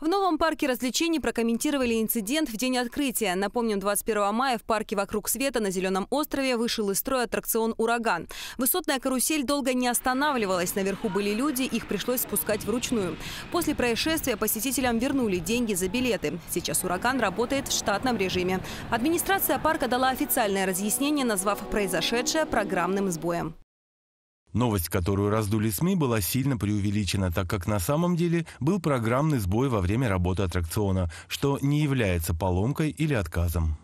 В новом парке развлечений прокомментировали инцидент в день открытия. Напомним, 21 мая в парке «Вокруг света» на Зеленом острове вышел из строя аттракцион «Ураган». Высотная карусель долго не останавливалась. Наверху были люди, их пришлось спускать вручную. После происшествия посетителям вернули деньги за билеты. Сейчас «Ураган» работает в штатном режиме. Администрация парка дала официальное разъяснение, назвав произошедшее программным сбоем. Новость, которую раздули СМИ, была сильно преувеличена, так как на самом деле был программный сбой во время работы аттракциона, что не является поломкой или отказом.